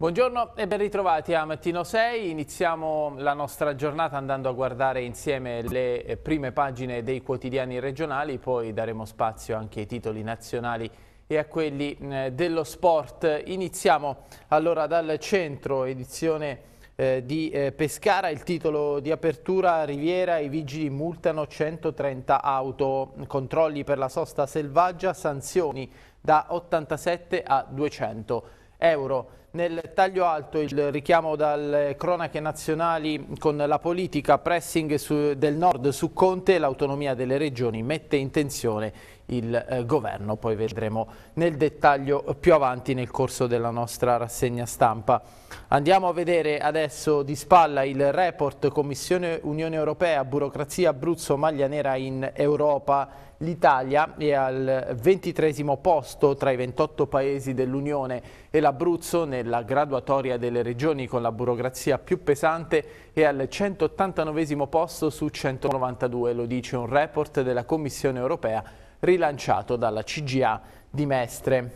Buongiorno e ben ritrovati a Mattino 6. Iniziamo la nostra giornata andando a guardare insieme le prime pagine dei quotidiani regionali, poi daremo spazio anche ai titoli nazionali e a quelli dello sport. Iniziamo allora dal centro, edizione eh, di eh, Pescara, il titolo di apertura Riviera, i vigili multano 130 auto, controlli per la sosta selvaggia, sanzioni da 87 a 200 euro. Nel taglio alto il richiamo dalle cronache nazionali con la politica pressing su, del nord su Conte, l'autonomia delle regioni mette in tensione il eh, governo, poi vedremo nel dettaglio più avanti nel corso della nostra rassegna stampa. Andiamo a vedere adesso di spalla il report Commissione Unione Europea, burocrazia Abruzzo, maglia nera in Europa L'Italia è al ventitresimo posto tra i 28 paesi dell'Unione e l'Abruzzo nella graduatoria delle regioni con la burocrazia più pesante è al 189 posto su 192, lo dice un report della Commissione europea rilanciato dalla CGA di Mestre.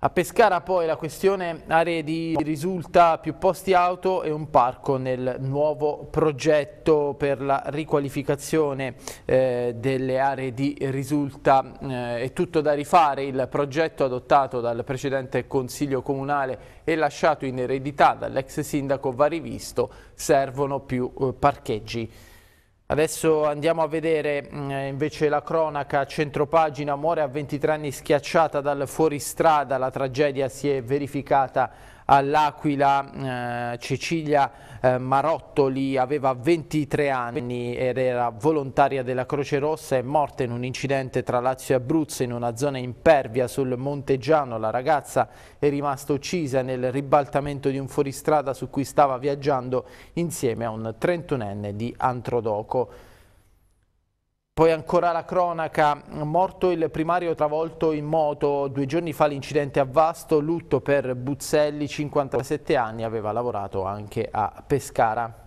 A Pescara poi la questione aree di risulta più posti auto e un parco nel nuovo progetto per la riqualificazione eh, delle aree di risulta. Eh, è tutto da rifare, il progetto adottato dal precedente Consiglio Comunale e lasciato in eredità dall'ex sindaco va rivisto, servono più eh, parcheggi. Adesso andiamo a vedere mm, eh, invece la cronaca centropagina, muore a 23 anni schiacciata dal fuoristrada, la tragedia si è verificata all'Aquila eh, Cecilia eh, Marottoli aveva 23 anni ed era volontaria della Croce Rossa è morta in un incidente tra Lazio e Abruzzo in una zona impervia sul Monte Giano. La ragazza è rimasta uccisa nel ribaltamento di un fuoristrada su cui stava viaggiando insieme a un 31enne di Antrodoco. Poi ancora la cronaca, morto il primario travolto in moto, due giorni fa l'incidente a Vasto, lutto per Buzzelli, 57 anni, aveva lavorato anche a Pescara.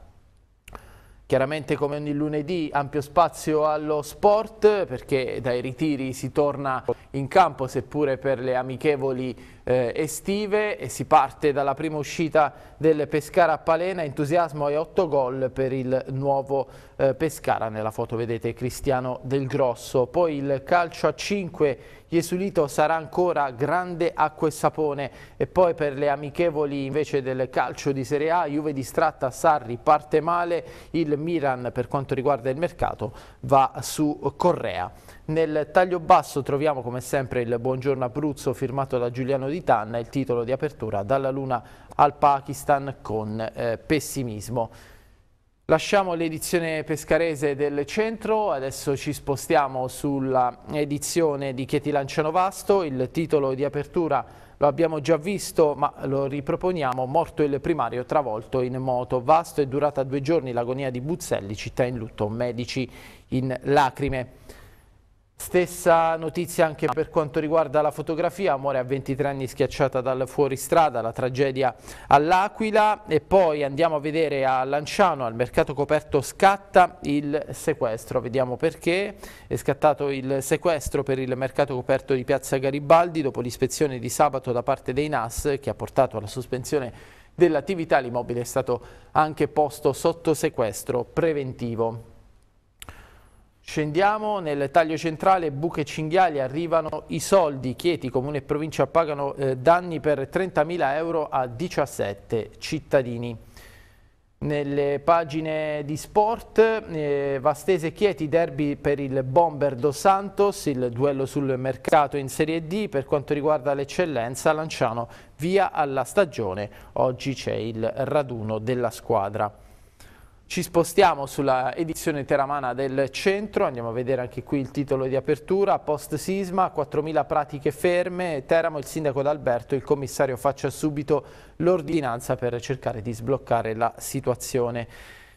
Chiaramente come ogni lunedì ampio spazio allo sport perché dai ritiri si torna in campo seppure per le amichevoli eh, estive e si parte dalla prima uscita del Pescara a Palena, entusiasmo e 8 gol per il nuovo eh, Pescara, nella foto vedete Cristiano Del Grosso, poi il calcio a 5 Jesulito sarà ancora grande acqua e sapone e poi per le amichevoli invece del calcio di Serie A, Juve distratta, Sarri parte male, il Milan per quanto riguarda il mercato va su Correa. Nel taglio basso troviamo come sempre il Buongiorno Abruzzo firmato da Giuliano Di Tanna, il titolo di apertura dalla Luna al Pakistan con eh, pessimismo. Lasciamo l'edizione pescarese del centro, adesso ci spostiamo sulla edizione di Chieti Lanciano Vasto, il titolo di apertura lo abbiamo già visto ma lo riproponiamo, morto il primario travolto in moto, vasto è durata due giorni l'agonia di Buzzelli, città in lutto, medici in lacrime. Stessa notizia anche per quanto riguarda la fotografia, amore a 23 anni schiacciata dal fuoristrada, la tragedia all'Aquila e poi andiamo a vedere a Lanciano, al mercato coperto scatta il sequestro, vediamo perché è scattato il sequestro per il mercato coperto di Piazza Garibaldi dopo l'ispezione di sabato da parte dei NAS che ha portato alla sospensione dell'attività, l'immobile è stato anche posto sotto sequestro preventivo. Scendiamo nel taglio centrale, buche cinghiali, arrivano i soldi, Chieti, Comune e Provincia pagano eh, danni per 30.000 euro a 17 cittadini. Nelle pagine di sport, eh, Vastese e Chieti, derby per il Bomber Dos Santos, il duello sul mercato in Serie D, per quanto riguarda l'eccellenza, Lanciano via alla stagione, oggi c'è il raduno della squadra. Ci spostiamo sulla edizione teramana del centro, andiamo a vedere anche qui il titolo di apertura, post sisma, 4.000 pratiche ferme, Teramo, il sindaco D'Alberto, il commissario faccia subito l'ordinanza per cercare di sbloccare la situazione.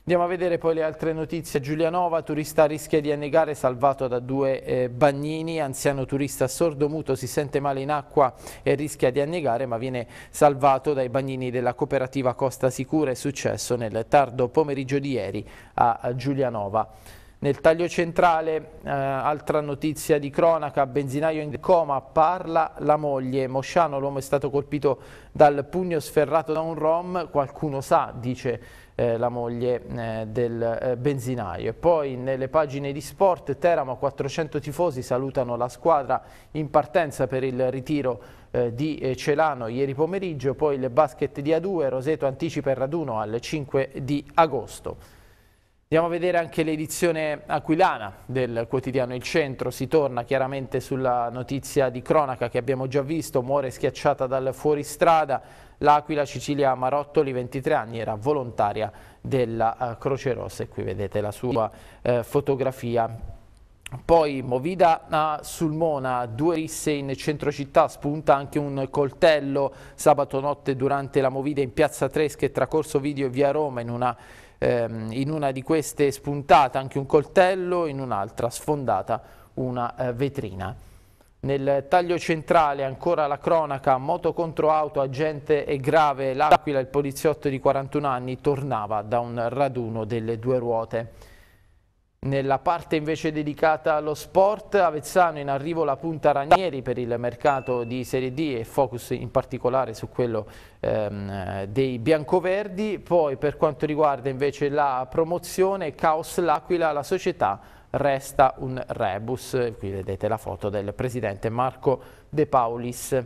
Andiamo a vedere poi le altre notizie. Giulianova, turista rischia di annegare, salvato da due eh, bagnini. Anziano turista sordomuto si sente male in acqua e rischia di annegare, ma viene salvato dai bagnini della cooperativa Costa Sicura. È successo nel tardo pomeriggio di ieri a Giulianova. Nel taglio centrale, eh, altra notizia di cronaca, benzinaio in coma, parla la moglie. Mosciano, l'uomo è stato colpito dal pugno sferrato da un rom, qualcuno sa, dice eh, la moglie eh, del eh, benzinaio. E poi nelle pagine di sport Teramo 400 tifosi salutano la squadra in partenza per il ritiro eh, di eh, Celano ieri pomeriggio, poi il basket di A2, Roseto anticipa il raduno al 5 di agosto. Andiamo a vedere anche l'edizione aquilana del quotidiano Il Centro, si torna chiaramente sulla notizia di cronaca che abbiamo già visto, muore schiacciata dal fuoristrada, L'Aquila Cecilia Marottoli, 23 anni, era volontaria della eh, Croce Rossa e qui vedete la sua eh, fotografia. Poi Movida a ah, Sulmona, due risse in centro città, spunta anche un coltello sabato notte durante la Movida in Piazza Tresche tra Corso Video e Via Roma in una ehm, in una di queste spuntata anche un coltello, in un'altra sfondata una eh, vetrina. Nel taglio centrale ancora la cronaca, moto contro auto, agente e grave, l'Aquila, il poliziotto di 41 anni, tornava da un raduno delle due ruote. Nella parte invece dedicata allo sport, Avezzano in arrivo la punta Ranieri per il mercato di Serie D e focus in particolare su quello ehm, dei biancoverdi. Poi per quanto riguarda invece la promozione, Caos L'Aquila, la società resta un rebus. Qui vedete la foto del presidente Marco De Paulis.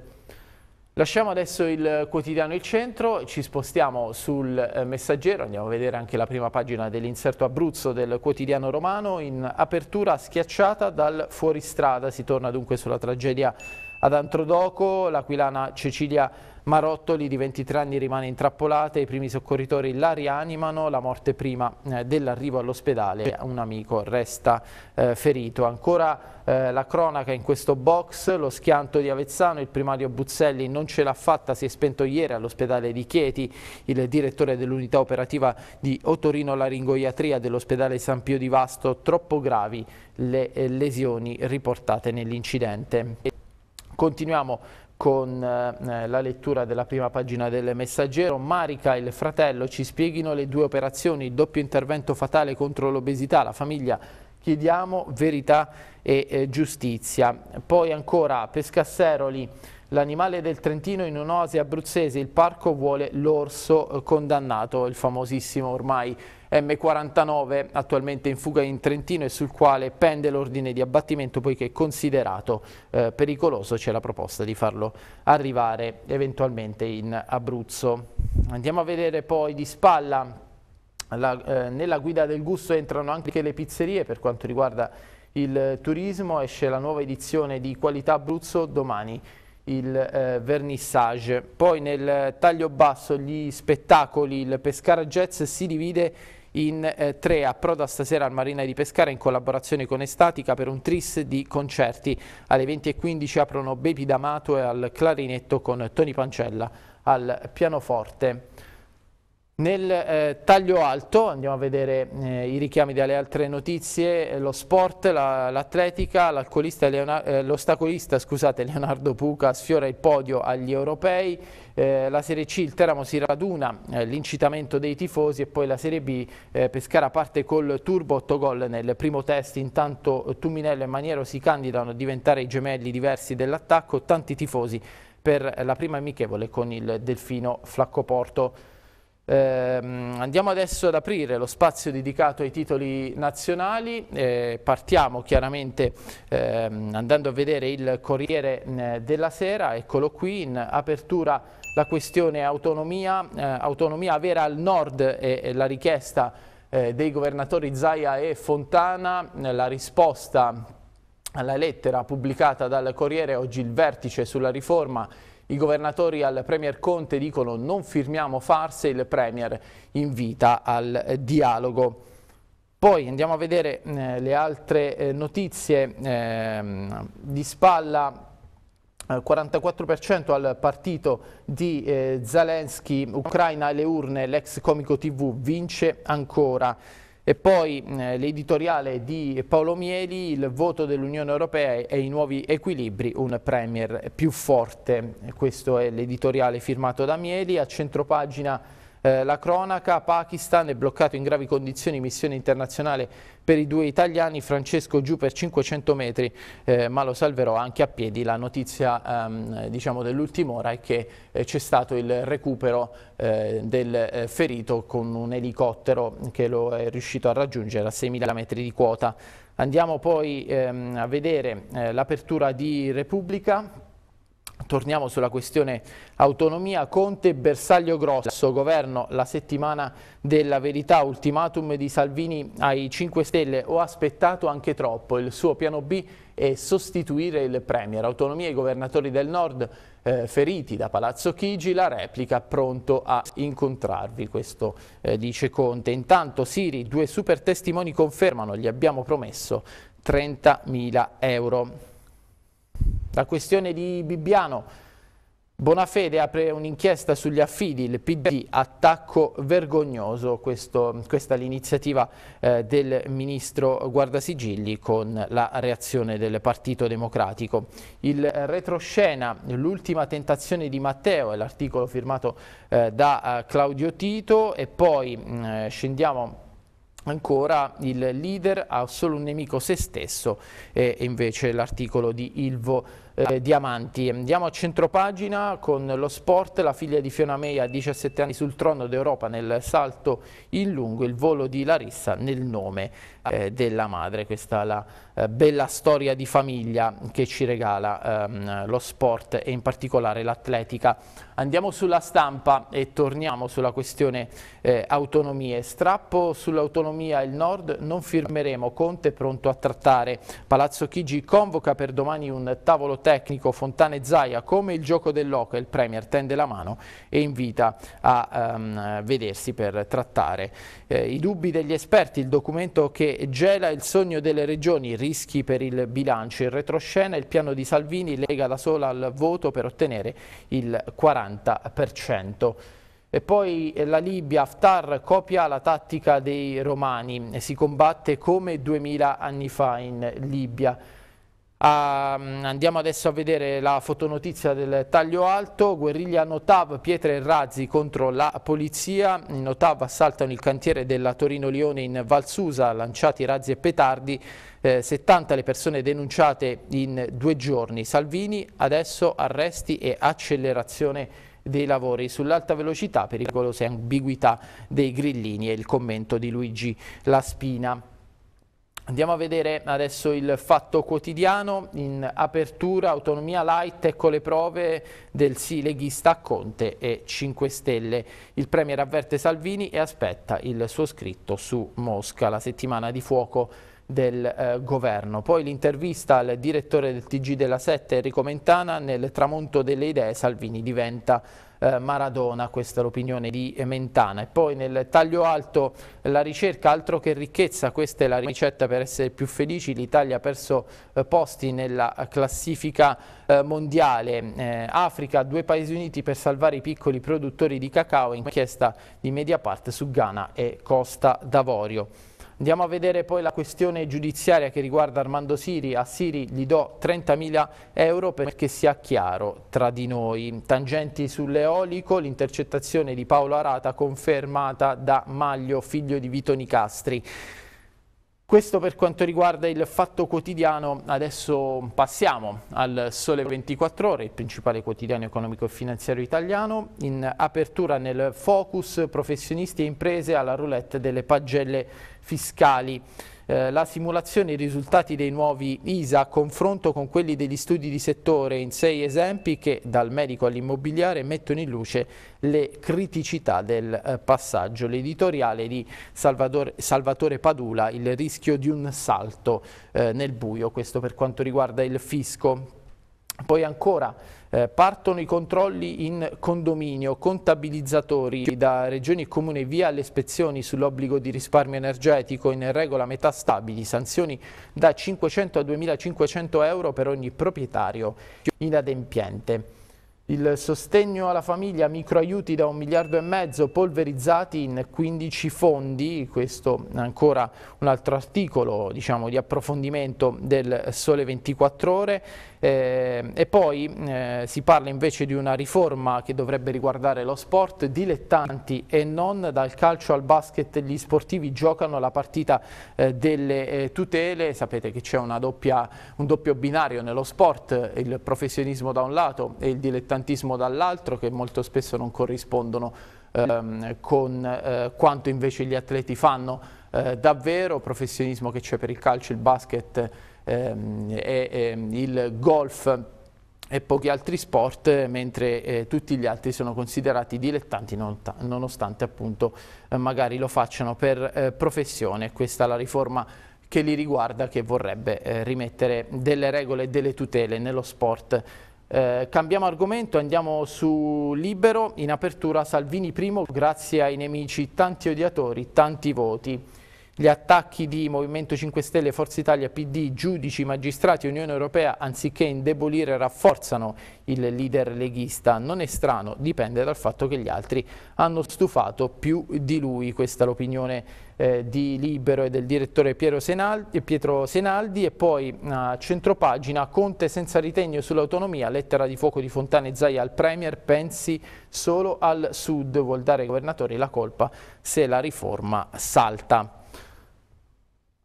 Lasciamo adesso il quotidiano Il Centro, ci spostiamo sul eh, messaggero, andiamo a vedere anche la prima pagina dell'inserto Abruzzo del quotidiano romano, in apertura schiacciata dal fuoristrada, si torna dunque sulla tragedia ad Antrodoco l'aquilana Cecilia Marottoli di 23 anni rimane intrappolata, i primi soccorritori la rianimano, la morte prima eh, dell'arrivo all'ospedale, un amico resta eh, ferito. Ancora eh, la cronaca in questo box, lo schianto di Avezzano, il primario Buzzelli non ce l'ha fatta, si è spento ieri all'ospedale di Chieti, il direttore dell'unità operativa di otorino-laringoiatria dell'ospedale San Pio di Vasto, troppo gravi le eh, lesioni riportate nell'incidente. Continuiamo con eh, eh, la lettura della prima pagina del messaggero. Marica e il fratello ci spieghino le due operazioni, il doppio intervento fatale contro l'obesità, la famiglia chiediamo verità e eh, giustizia. Poi ancora Pescasseroli, l'animale del Trentino in un'oasi abruzzese, il parco vuole l'orso eh, condannato, il famosissimo ormai M49 attualmente in fuga in Trentino e sul quale pende l'ordine di abbattimento poiché è considerato eh, pericoloso, c'è la proposta di farlo arrivare eventualmente in Abruzzo. Andiamo a vedere poi di spalla, la, eh, nella guida del gusto entrano anche le pizzerie per quanto riguarda il turismo, esce la nuova edizione di Qualità Abruzzo domani il eh, vernissage. Poi nel taglio basso gli spettacoli, il Pescara Jazz si divide in eh, tre approda stasera al Marina di Pescara in collaborazione con Estatica per un tris di concerti. Alle 20.15 aprono Baby D'Amato e al clarinetto con Tony Pancella al pianoforte. Nel eh, taglio alto andiamo a vedere eh, i richiami dalle altre notizie, eh, lo sport, l'atletica, la, eh, l'ostacolista Leonardo, Leonardo Puca sfiora il podio agli europei, eh, la Serie C il Teramo si raduna, l'incitamento dei tifosi e poi la Serie B Pescara parte col turbo 8 gol nel primo test, intanto Tuminello e Maniero si candidano a diventare i gemelli diversi dell'attacco, tanti tifosi per la prima amichevole con il Delfino Flaccoporto. Eh, andiamo adesso ad aprire lo spazio dedicato ai titoli nazionali, eh, partiamo chiaramente eh, andando a vedere il Corriere della Sera, eccolo qui in apertura la questione autonomia, eh, autonomia vera al nord e, la richiesta eh, dei governatori Zaia e Fontana, la risposta alla lettera pubblicata dal Corriere, oggi il vertice sulla riforma i governatori al Premier Conte dicono non firmiamo farse, il Premier invita al eh, dialogo. Poi andiamo a vedere eh, le altre eh, notizie eh, di spalla 44% eh, al partito di eh, Zelensky, Ucraina alle urne, l'ex comico tv vince ancora. E poi eh, l'editoriale di Paolo Mieli, il voto dell'Unione Europea e i nuovi equilibri, un Premier più forte. Questo è l'editoriale firmato da Mieli. A centropagina eh, la cronaca, Pakistan è bloccato in gravi condizioni, missione internazionale per i due italiani, Francesco giù per 500 metri, eh, ma lo salverò anche a piedi. La notizia ehm, diciamo dell'ultima ora è che eh, c'è stato il recupero eh, del eh, ferito con un elicottero che lo è riuscito a raggiungere a 6.000 metri di quota. Andiamo poi ehm, a vedere l'apertura di Repubblica Torniamo sulla questione autonomia. Conte bersaglio grosso, governo la settimana della verità, ultimatum di Salvini ai 5 Stelle. Ho aspettato anche troppo, il suo piano B è sostituire il Premier. Autonomia ai governatori del Nord eh, feriti da Palazzo Chigi, la replica pronto a incontrarvi, questo eh, dice Conte. Intanto Siri, due super testimoni confermano, gli abbiamo promesso 30.000 euro. La questione di Bibbiano, Bonafede apre un'inchiesta sugli affidi, il PD attacco vergognoso, Questo, questa è l'iniziativa eh, del ministro Guardasigilli con la reazione del Partito Democratico. Il retroscena, l'ultima tentazione di Matteo, è l'articolo firmato eh, da eh, Claudio Tito e poi mm, eh, scendiamo ancora il leader ha solo un nemico se stesso e invece l'articolo di Ilvo eh, diamanti. Andiamo a centropagina con lo sport, la figlia di Fiona May a 17 anni sul trono d'Europa nel salto in lungo, il volo di Larissa nel nome eh, della madre. Questa è la eh, bella storia di famiglia che ci regala ehm, lo sport e in particolare l'atletica. Andiamo sulla stampa e torniamo sulla questione eh, autonomie. Strappo sull'autonomia il Nord, non firmeremo, Conte pronto a trattare. Palazzo Chigi convoca per domani un tavolo tecnico tecnico Fontane Zaia come il gioco dell'oca, il Premier tende la mano e invita a um, vedersi per trattare. Eh, I dubbi degli esperti, il documento che gela il sogno delle regioni, rischi per il bilancio, in retroscena il piano di Salvini lega la sola al voto per ottenere il 40%. E poi eh, la Libia, Haftar copia la tattica dei romani, si combatte come 2000 anni fa in Libia. Mm, andiamo adesso a vedere la fotonotizia del taglio alto, guerriglia Notav, pietre e razzi contro la polizia, Notav assaltano il cantiere della Torino-Lione in Valsusa, lanciati razzi e petardi, eh, 70 le persone denunciate in due giorni. Salvini adesso arresti e accelerazione dei lavori sull'alta velocità, pericolose ambiguità dei grillini e il commento di Luigi Laspina. Andiamo a vedere adesso il fatto quotidiano in apertura, autonomia light, ecco le prove del sì leghista Conte e 5 Stelle. Il Premier avverte Salvini e aspetta il suo scritto su Mosca, la settimana di fuoco del eh, governo. Poi l'intervista al direttore del TG della 7 Enrico Mentana nel tramonto delle idee Salvini diventa eh, Maradona, questa è l'opinione di Mentana. E poi nel taglio alto la ricerca, altro che ricchezza, questa è la ricetta per essere più felici, l'Italia ha perso eh, posti nella classifica eh, mondiale. Eh, Africa, due paesi uniti per salvare i piccoli produttori di cacao, inchiesta di Mediapart su Ghana e Costa d'Avorio. Andiamo a vedere poi la questione giudiziaria che riguarda Armando Siri. A Siri gli do 30.000 euro perché sia chiaro tra di noi. Tangenti sull'eolico, l'intercettazione di Paolo Arata confermata da Maglio, figlio di Vito Nicastri. Questo per quanto riguarda il fatto quotidiano, adesso passiamo al Sole 24 Ore, il principale quotidiano economico e finanziario italiano, in apertura nel focus professionisti e imprese alla roulette delle pagelle fiscali. Eh, la simulazione e i risultati dei nuovi ISA a confronto con quelli degli studi di settore in sei esempi che dal medico all'immobiliare mettono in luce le criticità del eh, passaggio. L'editoriale di Salvador, Salvatore Padula, il rischio di un salto eh, nel buio, questo per quanto riguarda il fisco. Poi ancora eh, partono i controlli in condominio, contabilizzatori da regioni e comune via alle ispezioni sull'obbligo di risparmio energetico in regola metà stabili, sanzioni da 500 a 2500 euro per ogni proprietario inadempiente. Il sostegno alla famiglia, microaiuti da un miliardo e mezzo polverizzati in 15 fondi, questo è ancora un altro articolo diciamo, di approfondimento del Sole 24 Ore. Eh, e poi eh, si parla invece di una riforma che dovrebbe riguardare lo sport, dilettanti e non, dal calcio al basket gli sportivi giocano la partita eh, delle eh, tutele, sapete che c'è un doppio binario nello sport, il professionismo da un lato e il dilettantismo mercantismo dall'altro che molto spesso non corrispondono ehm, con eh, quanto invece gli atleti fanno eh, davvero, professionismo che c'è per il calcio, il basket ehm, e, e, il golf e pochi altri sport, mentre eh, tutti gli altri sono considerati dilettanti non nonostante appunto eh, magari lo facciano per eh, professione. Questa è la riforma che li riguarda che vorrebbe eh, rimettere delle regole e delle tutele nello sport eh, cambiamo argomento, andiamo su Libero, in apertura Salvini primo, grazie ai nemici tanti odiatori, tanti voti gli attacchi di Movimento 5 Stelle, Forza Italia, PD, giudici, magistrati, Unione Europea, anziché indebolire, rafforzano il leader leghista. Non è strano, dipende dal fatto che gli altri hanno stufato più di lui. Questa è l'opinione eh, di Libero e del direttore Senaldi, Pietro Senaldi. E poi a eh, centropagina, Conte senza ritegno sull'autonomia, lettera di fuoco di Fontane Zaia al Premier, pensi solo al Sud, vuol dare ai governatori la colpa se la riforma salta.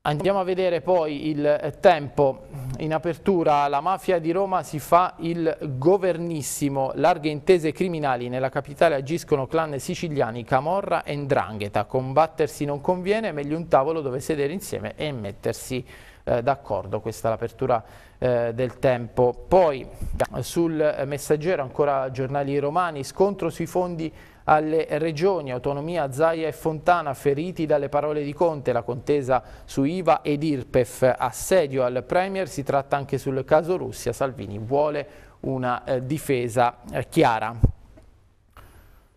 Andiamo a vedere poi il eh, tempo. In apertura la mafia di Roma si fa il governissimo. Larghe intese criminali. Nella capitale agiscono clan siciliani, Camorra e Ndrangheta. Combattersi non conviene, meglio un tavolo dove sedere insieme e mettersi eh, d'accordo. Questa è l'apertura eh, del tempo. Poi sul messaggero ancora giornali romani, scontro sui fondi alle regioni, autonomia Zaia e Fontana feriti dalle parole di Conte, la contesa su IVA ed IRPEF, assedio al Premier, si tratta anche sul caso Russia, Salvini vuole una eh, difesa eh, chiara.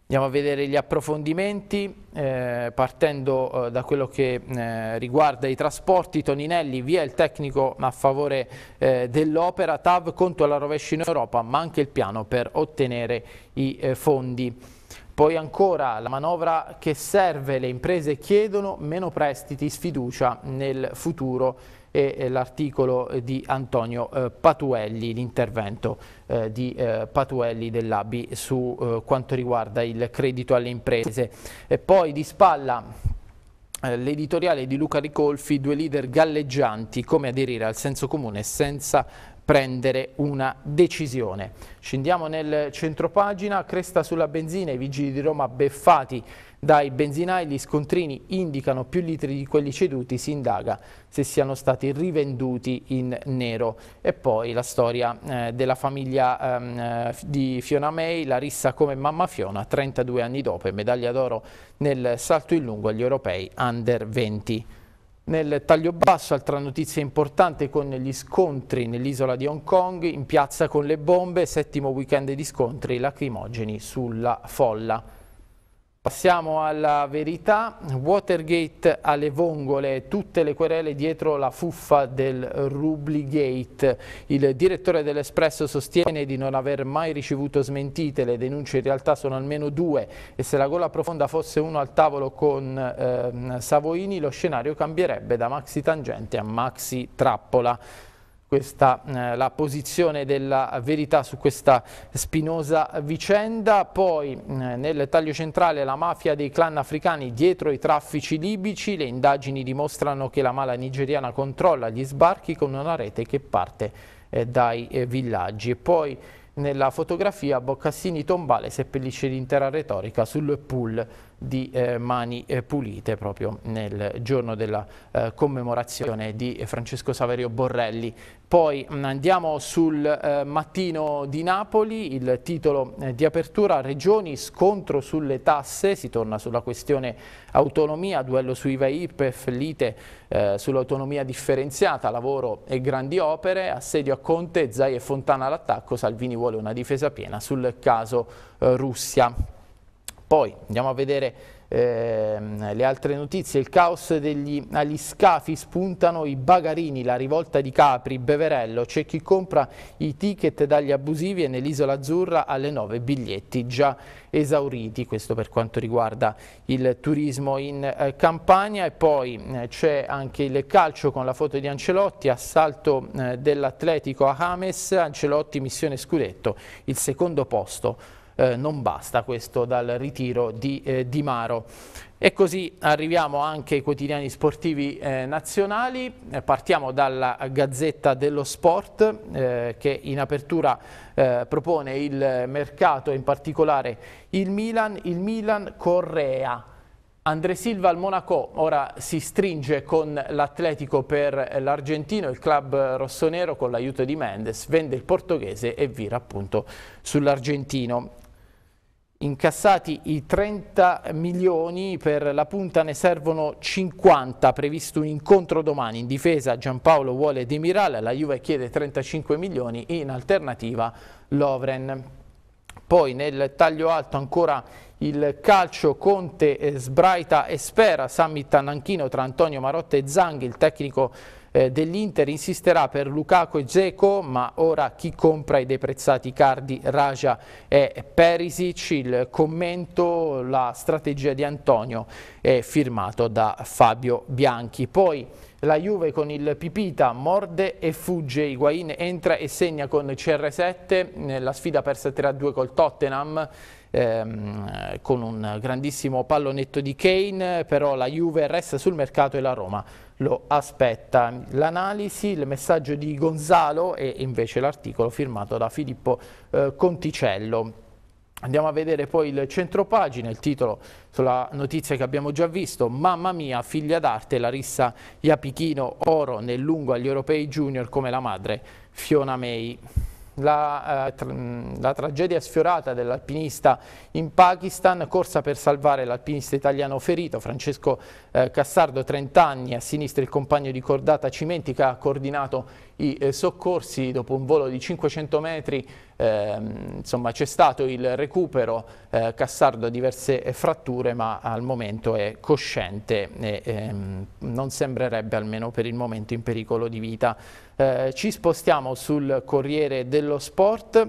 Andiamo a vedere gli approfondimenti, eh, partendo eh, da quello che eh, riguarda i trasporti. Toninelli via il tecnico a favore eh, dell'opera, TAV contro la rovescia in Europa, ma anche il piano per ottenere i eh, fondi. Poi ancora la manovra che serve, le imprese chiedono meno prestiti, sfiducia nel futuro e l'articolo di Antonio eh, Patuelli, l'intervento eh, di eh, Patuelli dell'ABI su quanto riguarda il credito alle imprese. E poi di spalla l'editoriale di Luca Ricolfi, due leader galleggianti, come aderire al senso comune senza prendere una decisione. Scendiamo nel centro pagina, cresta sulla benzina, i vigili di Roma beffati dai benzinai, gli scontrini indicano più litri di quelli ceduti, si indaga se siano stati rivenduti in nero. E poi la storia eh, della famiglia ehm, eh, di Fiona May, la rissa come mamma Fiona, 32 anni dopo, medaglia d'oro nel salto in lungo agli europei under 20. Nel taglio basso, altra notizia importante con gli scontri nell'isola di Hong Kong, in piazza con le bombe, settimo weekend di scontri lacrimogeni sulla folla. Passiamo alla verità, Watergate alle vongole, tutte le querele dietro la fuffa del Rubligate. Il direttore dell'Espresso sostiene di non aver mai ricevuto smentite, le denunce in realtà sono almeno due e se la gola profonda fosse uno al tavolo con eh, Savoini lo scenario cambierebbe da maxi tangente a maxi trappola questa eh, la posizione della verità su questa spinosa vicenda. Poi eh, nel taglio centrale la mafia dei clan africani dietro i traffici libici, le indagini dimostrano che la mala nigeriana controlla gli sbarchi con una rete che parte eh, dai eh, villaggi. E poi nella fotografia Boccassini Tombale seppellisce l'intera retorica sul pool di eh, Mani eh, Pulite proprio nel giorno della eh, commemorazione di Francesco Saverio Borrelli. Poi mm, andiamo sul eh, mattino di Napoli, il titolo eh, di apertura Regioni, scontro sulle tasse, si torna sulla questione autonomia, duello su IVA IPEF, lite eh, sull'autonomia differenziata, lavoro e grandi opere, assedio a Conte, Zai e Fontana all'attacco, Salvini vuole una difesa piena sul caso Russia. Poi andiamo a vedere eh, le altre notizie, il caos degli, agli scafi spuntano i bagarini, la rivolta di Capri, Beverello, c'è chi compra i ticket dagli abusivi e nell'isola azzurra alle 9 biglietti già esauriti, questo per quanto riguarda il turismo in eh, Campania e poi eh, c'è anche il calcio con la foto di Ancelotti, assalto eh, dell'Atletico a James, Ancelotti missione scudetto, il secondo posto eh, non basta questo dal ritiro di eh, Di Maro. E così arriviamo anche ai quotidiani sportivi eh, nazionali, eh, partiamo dalla Gazzetta dello Sport eh, che in apertura eh, propone il mercato, in particolare il Milan, il Milan Correa. Andre Silva al Monaco ora si stringe con l'Atletico per l'Argentino, il club rossonero con l'aiuto di Mendes vende il portoghese e vira appunto sull'Argentino incassati i 30 milioni, per la punta ne servono 50, previsto un incontro domani in difesa Giampaolo vuole Di Miral, la Juve chiede 35 milioni, in alternativa Lovren. Poi nel taglio alto ancora il calcio Conte, eh, Sbraita e Spera, summit a Nanchino tra Antonio Marotta e Zanghi, il tecnico eh, dell'Inter insisterà per Lukaku e Dzeko, ma ora chi compra i deprezzati Cardi, Raja e Perisic? Il commento, la strategia di Antonio è firmato da Fabio Bianchi. Poi la Juve con il Pipita morde e fugge, Higuain entra e segna con CR7 nella eh, sfida persa 3-2 col Tottenham ehm, con un grandissimo pallonetto di Kane, però la Juve resta sul mercato e la Roma lo aspetta. L'analisi, il messaggio di Gonzalo e invece l'articolo firmato da Filippo eh, Conticello. Andiamo a vedere poi il centropagina, il titolo sulla notizia che abbiamo già visto, Mamma mia, figlia d'arte, Larissa Iapichino, oro nel lungo agli europei junior come la madre Fiona May la, eh, tra, mm, la tragedia sfiorata dell'alpinista in Pakistan, corsa per salvare l'alpinista italiano ferito, Francesco eh, Cassardo, 30 anni, a sinistra il compagno di cordata Cimenti che ha coordinato i eh, soccorsi dopo un volo di 500 metri, ehm, insomma c'è stato il recupero, eh, Cassardo ha diverse eh, fratture ma al momento è cosciente e ehm, non sembrerebbe almeno per il momento in pericolo di vita. Eh, ci spostiamo sul Corriere dello Sport,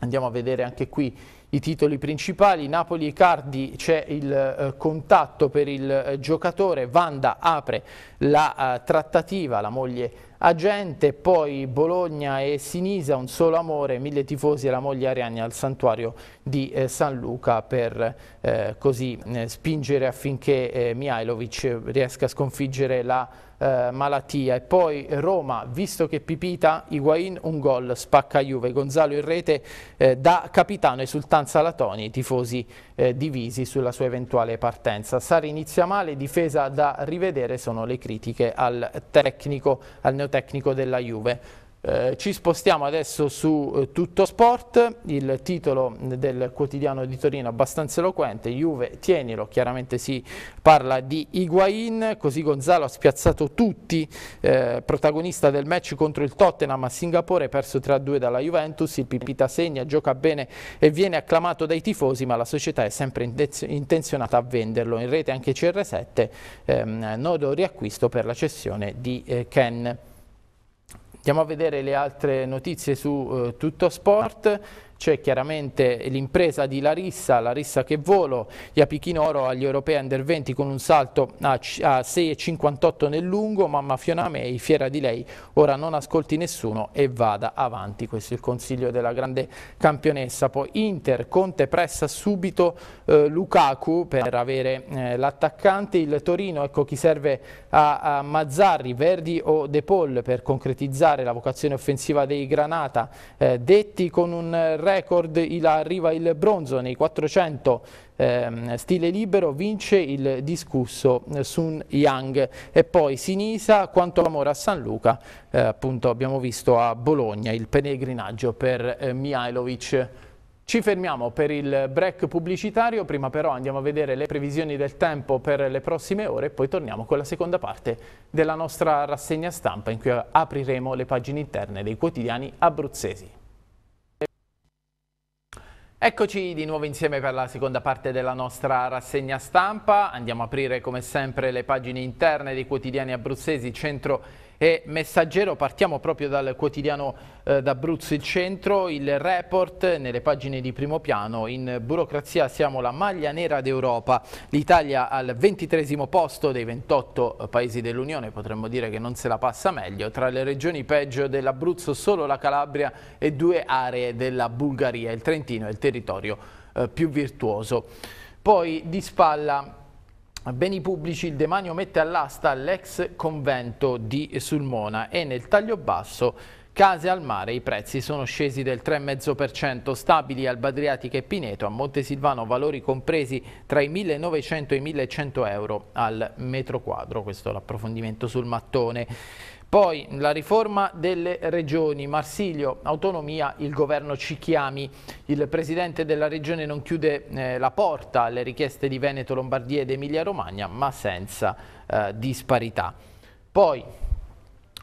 andiamo a vedere anche qui i titoli principali, Napoli e Cardi c'è il eh, contatto per il eh, giocatore, Vanda apre la eh, trattativa, la moglie Agente, poi Bologna e Sinisa, un solo amore, mille tifosi e la moglie Arianni al santuario di eh, San Luca per eh, così eh, spingere affinché eh, Mihailovic riesca a sconfiggere la eh, malattia. E poi Roma, visto che Pipita, Higuain un gol, spacca Juve, Gonzalo in rete eh, da capitano, esultanza Latoni, tifosi eh, divisi sulla sua eventuale partenza. Sari inizia male, difesa da rivedere sono le critiche al tecnico, al neotecnico della Juve. Eh, ci spostiamo adesso su eh, Tutto Sport, il titolo del quotidiano di Torino abbastanza eloquente, Juve tienilo, chiaramente si parla di Higuain, così Gonzalo ha spiazzato tutti, eh, protagonista del match contro il Tottenham a Singapore, perso 3-2 dalla Juventus, il Pipita segna, gioca bene e viene acclamato dai tifosi, ma la società è sempre intenzionata a venderlo, in rete anche CR7, ehm, nodo riacquisto per la cessione di eh, Ken. Andiamo a vedere le altre notizie su eh, tutto sport c'è chiaramente l'impresa di Larissa, Larissa che volo, Iapichinoro agli europei under 20 con un salto a, 6,58 nel lungo, mamma Fiona May, fiera di lei, ora non ascolti nessuno e vada avanti, questo è il consiglio della grande campionessa. Poi Inter, Conte pressa subito eh, Lukaku per avere eh, l'attaccante, il Torino, ecco chi serve a, a Mazzarri, Verdi o De Paul per concretizzare la vocazione offensiva dei Granata, eh, detti con un eh, record, il, arriva il bronzo nei 400 ehm, stile libero, vince il discusso eh, Sun Yang e poi Sinisa, quanto amore a San Luca, eh, appunto abbiamo visto a Bologna il pellegrinaggio per eh, Mihailovic. Ci fermiamo per il break pubblicitario, prima però andiamo a vedere le previsioni del tempo per le prossime ore e poi torniamo con la seconda parte della nostra rassegna stampa in cui apriremo le pagine interne dei quotidiani abruzzesi. Eccoci di nuovo insieme per la seconda parte della nostra rassegna stampa. Andiamo a aprire come sempre le pagine interne dei quotidiani abruzzesi, centro e Messaggero. Partiamo proprio dal quotidiano eh, d'Abruzzo il centro, il report nelle pagine di primo piano. In burocrazia siamo la maglia nera d'Europa, l'Italia al ventitresimo posto dei 28 eh, paesi dell'Unione, potremmo dire che non se la passa meglio. Tra le regioni peggio dell'Abruzzo solo la Calabria e due aree della Bulgaria. Il Trentino è il territorio eh, più virtuoso. Poi di spalla beni pubblici il demanio mette all'asta l'ex convento di Sulmona e nel taglio basso case al mare i prezzi sono scesi del 3,5% stabili al Badriatica e Pineto a Montesilvano valori compresi tra i 1900 e i 1100 euro al metro quadro questo è l'approfondimento sul mattone poi la riforma delle regioni, Marsilio, autonomia, il governo ci chiami. Il presidente della regione non chiude eh, la porta alle richieste di Veneto, Lombardia ed Emilia Romagna, ma senza eh, disparità. Poi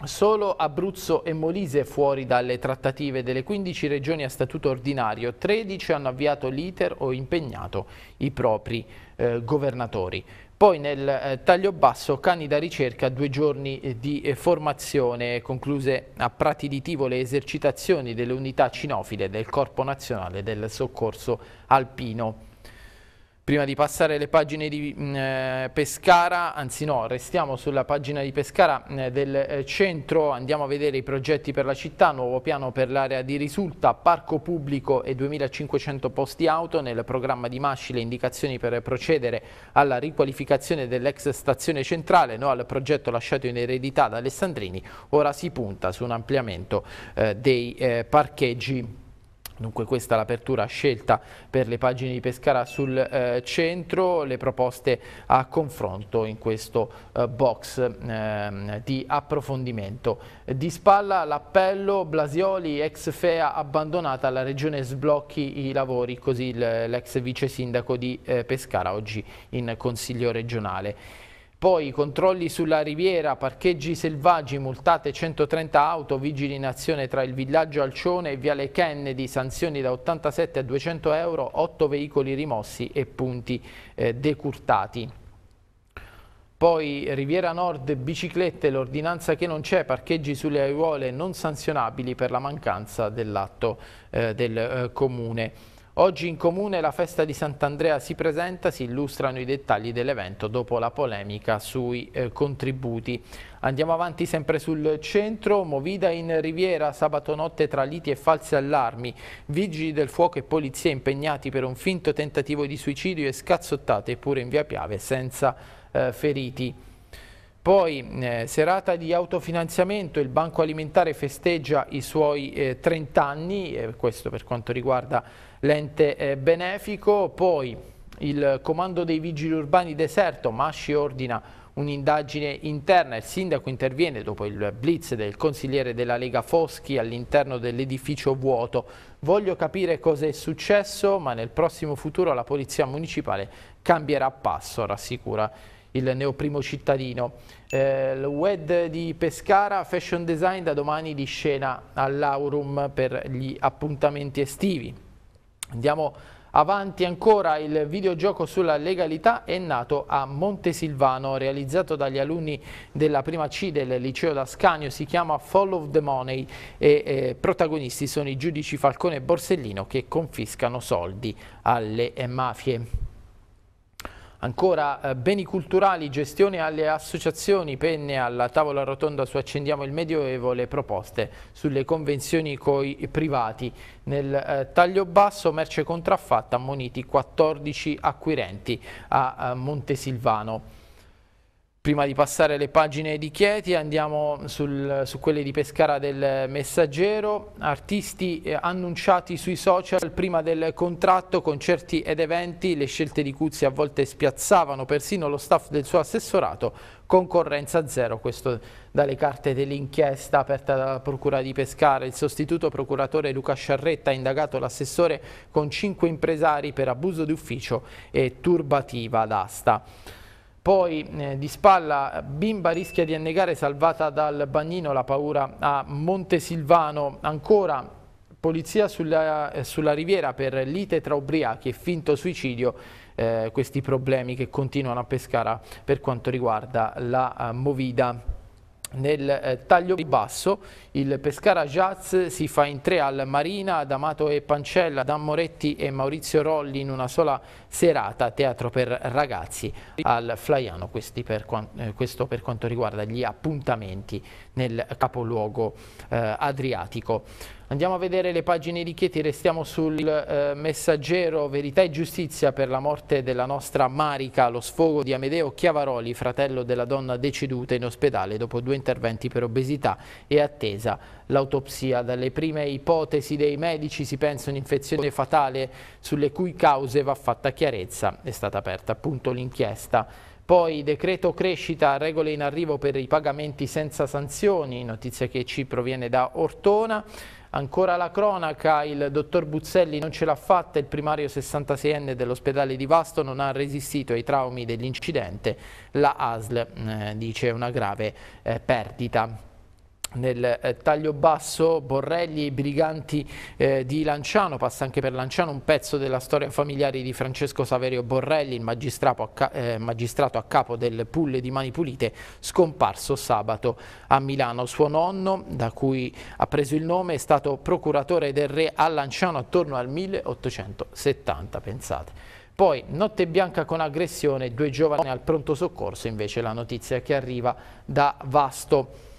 Solo Abruzzo e Molise fuori dalle trattative delle 15 regioni a statuto ordinario, 13 hanno avviato l'iter o impegnato i propri eh, governatori. Poi nel eh, taglio basso cani da ricerca, due giorni eh, di eh, formazione concluse a Prati di Tivo le esercitazioni delle unità cinofile del Corpo Nazionale del Soccorso Alpino. Prima di passare alle pagine di mm, eh, Pescara, anzi no, restiamo sulla pagina di Pescara eh, del eh, centro, andiamo a vedere i progetti per la città, nuovo piano per l'area di risulta, parco pubblico e 2500 posti auto, nel programma di Masci le indicazioni per procedere alla riqualificazione dell'ex stazione centrale, no al progetto lasciato in eredità da Alessandrini, ora si punta su un ampliamento eh, dei eh, parcheggi. Dunque questa è l'apertura scelta per le pagine di Pescara sul eh, centro, le proposte a confronto in questo eh, box eh, di approfondimento. Di spalla l'appello Blasioli, ex FEA abbandonata, la regione sblocchi i lavori, così l'ex vice sindaco di eh, Pescara oggi in consiglio regionale. Poi controlli sulla riviera, parcheggi selvaggi, multate 130 auto, vigili in azione tra il villaggio Alcione e Viale Kennedy, sanzioni da 87 a 200 euro, 8 veicoli rimossi e punti eh, decurtati. Poi Riviera Nord biciclette, l'ordinanza che non c'è, parcheggi sulle aiuole non sanzionabili per la mancanza dell'atto eh, del eh, comune. Oggi in comune la festa di Sant'Andrea si presenta, si illustrano i dettagli dell'evento dopo la polemica sui eh, contributi. Andiamo avanti sempre sul centro, Movida in Riviera, sabato notte tra liti e false allarmi, vigili del fuoco e polizia impegnati per un finto tentativo di suicidio e scazzottate pure in via Piave senza eh, feriti. Poi eh, serata di autofinanziamento, il Banco Alimentare festeggia i suoi eh, 30 anni, eh, questo per quanto riguarda l'ente eh, benefico. Poi il comando dei vigili urbani deserto, Masci ordina un'indagine interna, il sindaco interviene dopo il blitz del consigliere della Lega Foschi all'interno dell'edificio vuoto. Voglio capire cosa è successo, ma nel prossimo futuro la polizia municipale cambierà passo, rassicura il neoprimo cittadino. Eh, il WED di Pescara, fashion design da domani di scena all'Aurum per gli appuntamenti estivi. Andiamo avanti ancora il videogioco sulla legalità è nato a Montesilvano, realizzato dagli alunni della prima C del liceo d'Ascanio, si chiama Follow the Money e eh, protagonisti sono i giudici Falcone e Borsellino che confiscano soldi alle mafie. Ancora eh, beni culturali, gestione alle associazioni, penne alla tavola rotonda su Accendiamo il Medioevo, le proposte sulle convenzioni coi privati. Nel eh, taglio basso merce contraffatta ammoniti 14 acquirenti a eh, Montesilvano. Prima di passare alle pagine di Chieti andiamo sul, su quelle di Pescara del Messaggero, artisti eh, annunciati sui social prima del contratto, concerti ed eventi, le scelte di Cuzzi a volte spiazzavano persino lo staff del suo assessorato, concorrenza zero, questo dalle carte dell'inchiesta aperta dalla Procura di Pescara, il sostituto procuratore Luca Sciarretta ha indagato l'assessore con cinque impresari per abuso d'ufficio e turbativa d'asta. Poi eh, di spalla Bimba rischia di annegare salvata dal bagnino la paura a Montesilvano. Ancora polizia sulla, eh, sulla riviera per lite tra ubriachi e finto suicidio. Eh, questi problemi che continuano a Pescara per quanto riguarda la eh, Movida. Nel eh, taglio basso il Pescara Jazz si fa in tre al Marina, D'Amato e Pancella, Dan Moretti e Maurizio Rolli in una sola serata, teatro per ragazzi al Flaiano, per, eh, questo per quanto riguarda gli appuntamenti nel capoluogo eh, adriatico. Andiamo a vedere le pagine di Chieti, restiamo sul eh, messaggero Verità e Giustizia per la morte della nostra Marica, lo sfogo di Amedeo Chiavaroli, fratello della donna deceduta in ospedale dopo due interventi per obesità e attesa l'autopsia. Dalle prime ipotesi dei medici si pensa un'infezione fatale sulle cui cause va fatta chiarezza. È stata aperta appunto l'inchiesta. Poi decreto crescita, regole in arrivo per i pagamenti senza sanzioni, notizia che ci proviene da Ortona. Ancora la cronaca, il dottor Buzzelli non ce l'ha fatta, il primario 66enne dell'ospedale di Vasto non ha resistito ai traumi dell'incidente, la ASL eh, dice una grave eh, perdita nel eh, taglio basso Borrelli e i briganti eh, di Lanciano, passa anche per Lanciano un pezzo della storia familiare di Francesco Saverio Borrelli, il magistrato a, ca eh, magistrato a capo del Pulle di Mani Pulite, scomparso sabato a Milano. Suo nonno, da cui ha preso il nome, è stato procuratore del re a Lanciano attorno al 1870, pensate. Poi notte bianca con aggressione, due giovani al pronto soccorso, invece la notizia che arriva da Vasto.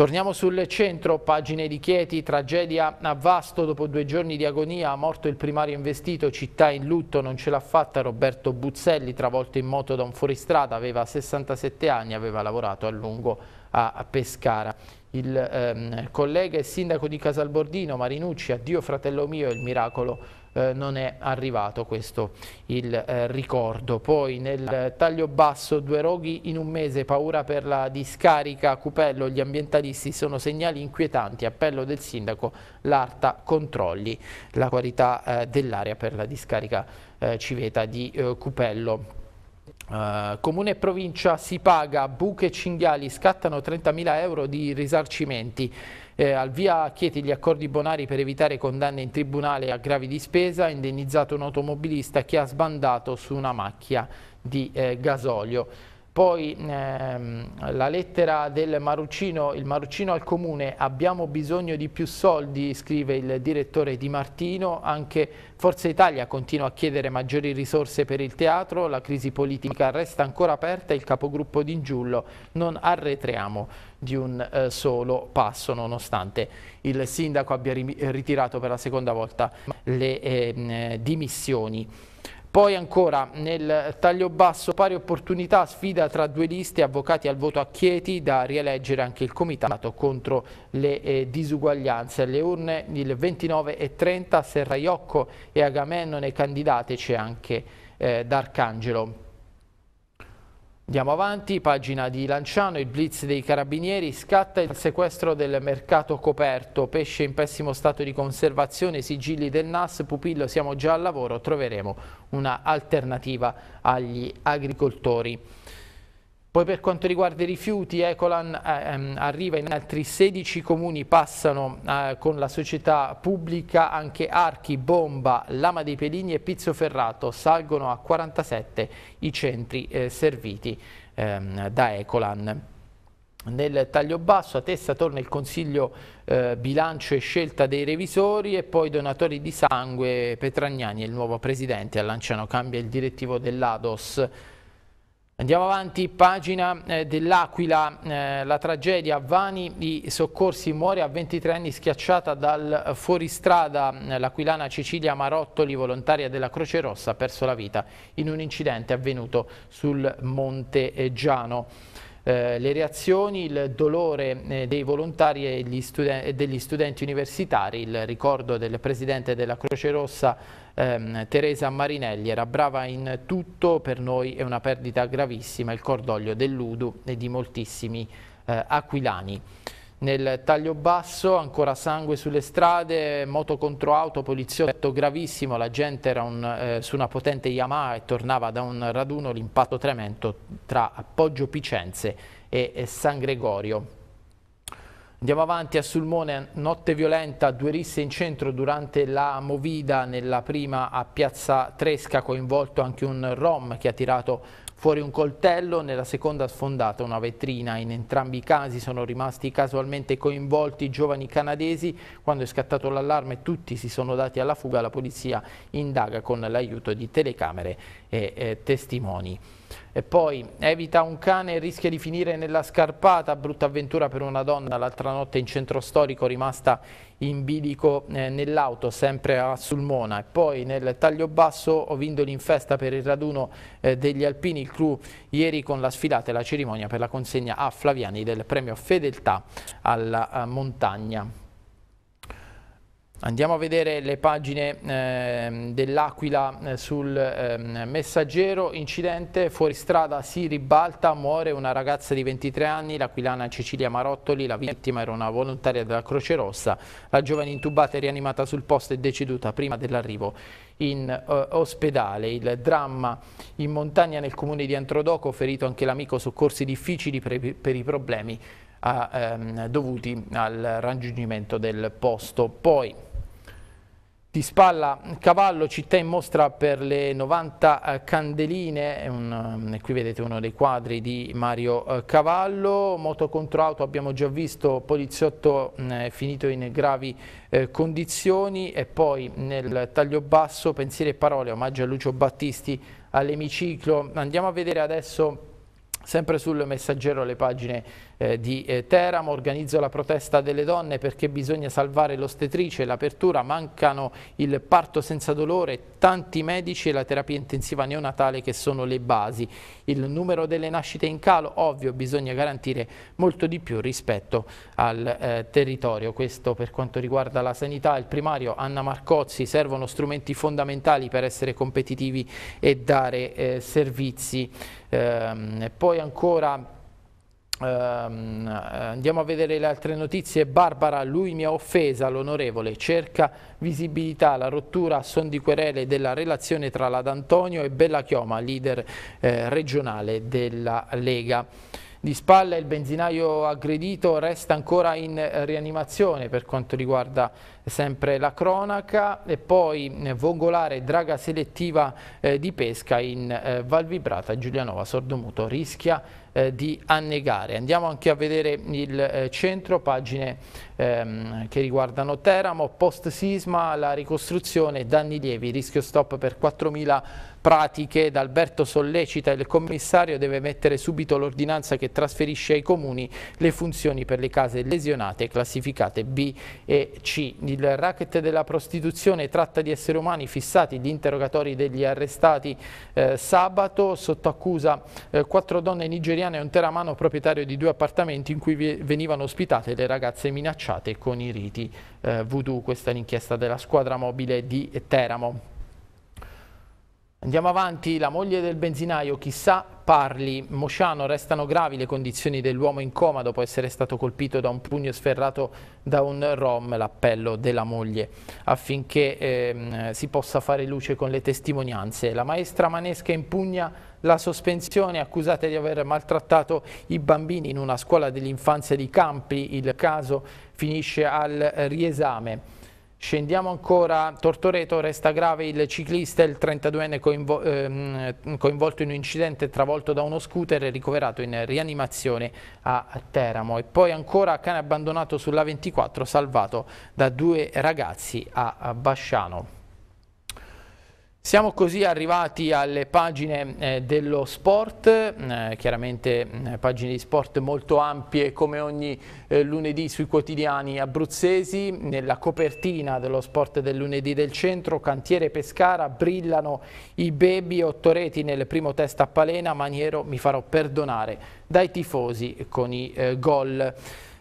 Torniamo sul centro, pagine di Chieti, tragedia a Vasto, dopo due giorni di agonia, morto il primario investito, città in lutto, non ce l'ha fatta Roberto Buzzelli, travolto in moto da un fuoristrada, aveva 67 anni, aveva lavorato a lungo a Pescara. Il ehm, collega e sindaco di Casalbordino, Marinucci, addio fratello mio, il miracolo eh, non è arrivato questo il eh, ricordo. Poi nel taglio basso due roghi in un mese, paura per la discarica Cupello, gli ambientalisti sono segnali inquietanti, appello del sindaco, l'ARTA controlli la qualità eh, dell'aria per la discarica eh, civeta di eh, Cupello. Uh, comune e provincia si paga, buche e cinghiali scattano 30.000 euro di risarcimenti eh, al via Chieti gli accordi bonari per evitare condanne in tribunale a gravi di spesa, ha indennizzato un automobilista che ha sbandato su una macchia di eh, gasolio. Poi ehm, la lettera del Maruccino, il Maruccino al Comune, abbiamo bisogno di più soldi, scrive il direttore Di Martino, anche Forza Italia continua a chiedere maggiori risorse per il teatro, la crisi politica resta ancora aperta, il capogruppo di Ingiullo non arretriamo di un eh, solo passo nonostante il sindaco abbia ritirato per la seconda volta le ehm, eh, dimissioni. Poi ancora nel taglio basso pari opportunità sfida tra due liste avvocati al voto a Chieti da rieleggere anche il comitato contro le eh, disuguaglianze. Alle urne il 29 e 30 Serraiocco e Agamennone candidate c'è anche eh, D'Arcangelo. Andiamo avanti, pagina di Lanciano, il blitz dei carabinieri, scatta il sequestro del mercato coperto, pesce in pessimo stato di conservazione, sigilli del NAS, pupillo siamo già al lavoro, troveremo un'alternativa agli agricoltori. Poi per quanto riguarda i rifiuti, Ecolan eh, ehm, arriva in altri 16 comuni, passano eh, con la società pubblica anche Archi, Bomba, Lama dei Pelini e Pizzo Ferrato, salgono a 47 i centri eh, serviti ehm, da Ecolan. Nel taglio basso a testa torna il Consiglio eh, Bilancio e Scelta dei Revisori e poi Donatori di Sangue, Petragnani è il nuovo Presidente a Lanciano cambia il direttivo dell'ADOS Andiamo avanti, pagina eh, dell'Aquila, eh, la tragedia, Vani, i soccorsi, muore a 23 anni schiacciata dal fuoristrada, l'aquilana Cecilia Marottoli, volontaria della Croce Rossa, ha perso la vita in un incidente avvenuto sul Monte Giano. Eh, le reazioni, il dolore eh, dei volontari e, studen e degli studenti universitari, il ricordo del presidente della Croce Rossa ehm, Teresa Marinelli era brava in tutto, per noi è una perdita gravissima, il cordoglio dell'Udu e di moltissimi eh, aquilani nel taglio basso, ancora sangue sulle strade, moto contro auto, poliziotto gravissimo, la gente era un, eh, su una potente Yamaha e tornava da un raduno, l'impatto tremendo tra Appoggio Picenze e, e San Gregorio. Andiamo avanti a Sulmone, notte violenta, due risse in centro durante la movida, nella prima a Piazza Tresca coinvolto anche un rom che ha tirato Fuori un coltello, nella seconda sfondata una vetrina. In entrambi i casi sono rimasti casualmente coinvolti giovani canadesi. Quando è scattato l'allarme tutti si sono dati alla fuga. La polizia indaga con l'aiuto di telecamere e eh, testimoni. E poi evita un cane e rischia di finire nella scarpata, brutta avventura per una donna l'altra notte in centro storico rimasta in bilico eh, nell'auto, sempre a Sulmona. E poi nel taglio basso Ovindoli in festa per il raduno eh, degli alpini, il clou ieri con la sfilata e la cerimonia per la consegna a Flaviani del premio Fedeltà alla eh, montagna. Andiamo a vedere le pagine ehm, eh, dell'Aquila sul eh, messaggero, incidente, fuoristrada si ribalta, muore una ragazza di 23 anni, l'aquilana Cecilia Marottoli, la vittima era una volontaria della Croce Rossa, la giovane intubata e rianimata sul posto e deceduta prima dell'arrivo in eh, ospedale. Il dramma in montagna nel comune di Antrodoco, ferito anche l'amico, soccorsi difficili per, per i problemi. A, ehm, dovuti al raggiungimento del posto. Poi di spalla cavallo città in mostra per le 90 eh, candeline un, eh, qui vedete uno dei quadri di Mario eh, Cavallo moto contro auto abbiamo già visto poliziotto eh, finito in gravi eh, condizioni e poi nel taglio basso pensieri e parole omaggio a Lucio Battisti all'emiciclo andiamo a vedere adesso sempre sul messaggero le pagine eh, di eh, Teramo, organizzo la protesta delle donne perché bisogna salvare l'ostetrice, l'apertura, mancano il parto senza dolore, tanti medici e la terapia intensiva neonatale che sono le basi. Il numero delle nascite in calo, ovvio, bisogna garantire molto di più rispetto al eh, territorio. Questo per quanto riguarda la sanità, il primario Anna Marcozzi, servono strumenti fondamentali per essere competitivi e dare eh, servizi. Ehm, poi ancora Ehm, andiamo a vedere le altre notizie. Barbara, lui mi ha offesa, l'onorevole, cerca visibilità, la rottura a son di querele della relazione tra la D'Antonio e Bella Chioma, leader eh, regionale della Lega. Di spalla il benzinaio aggredito resta ancora in rianimazione per quanto riguarda sempre la cronaca e poi eh, vongolare draga selettiva eh, di pesca in eh, Valvibrata, Giulianova, Sordomuto rischia eh, di annegare. Andiamo anche a vedere il eh, centro, pagine ehm, che riguardano Teramo, post sisma, la ricostruzione, danni lievi, rischio stop per 4.000 pratiche. D'Alberto sollecita il commissario deve mettere subito l'ordinanza che trasferisce ai comuni le funzioni per le case lesionate classificate B e C. Il racket della prostituzione tratta di esseri umani fissati gli interrogatori degli arrestati eh, sabato sotto accusa eh, quattro donne nigeriane siciliano è un teramano proprietario di due appartamenti in cui venivano ospitate le ragazze minacciate con i riti eh, voodoo. Questa è l'inchiesta della squadra mobile di Teramo. Andiamo avanti, la moglie del benzinaio, chissà parli. Mosciano restano gravi le condizioni dell'uomo in coma dopo essere stato colpito da un pugno sferrato da un rom, l'appello della moglie, affinché eh, si possa fare luce con le testimonianze. La maestra Manesca impugna la sospensione accusata di aver maltrattato i bambini in una scuola dell'infanzia di Campi, il caso finisce al riesame. Scendiamo ancora, Tortoreto resta grave il ciclista, il 32enne coinvol ehm, coinvolto in un incidente travolto da uno scooter e ricoverato in rianimazione a Teramo. E poi ancora cane abbandonato sulla 24 salvato da due ragazzi a Basciano. Siamo così arrivati alle pagine eh, dello sport, mm, eh, chiaramente eh, pagine di sport molto ampie come ogni eh, lunedì sui quotidiani abruzzesi, nella copertina dello sport del lunedì del centro, Cantiere Pescara, brillano i baby, otto reti nel primo test a Palena, Maniero mi farò perdonare dai tifosi con i eh, gol.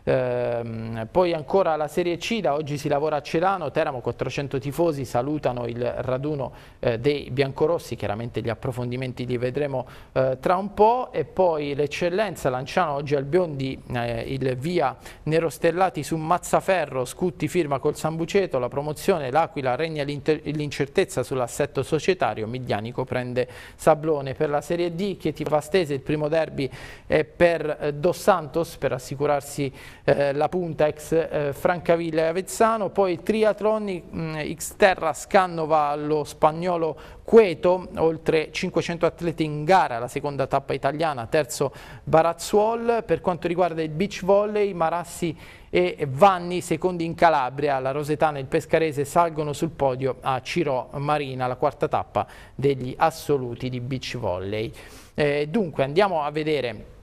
Ehm, poi ancora la Serie C, da oggi si lavora a Celano, Teramo 400 tifosi salutano il raduno eh, dei biancorossi, chiaramente gli approfondimenti li vedremo eh, tra un po' e poi l'eccellenza Lanciano oggi al Biondi eh, il via Nerostellati su Mazzaferro, Scutti firma col Sambuceto, la promozione, l'Aquila regna l'incertezza sull'assetto societario, Miglianico prende Sablone per la Serie D, Chieti Vastese il primo derby è per eh, Dos Santos per assicurarsi eh, la punta ex eh, Francavilla e Avezzano, poi Triatroni mh, mm, X Terra Scannova allo spagnolo Cueto, oltre 500 atleti in gara, la seconda tappa italiana, terzo Barazzuol, per quanto riguarda il beach volley Marassi e Vanni secondi in Calabria, la Rosetana e il Pescarese salgono sul podio a Ciro Marina, la quarta tappa degli assoluti di beach volley. Eh, dunque andiamo a vedere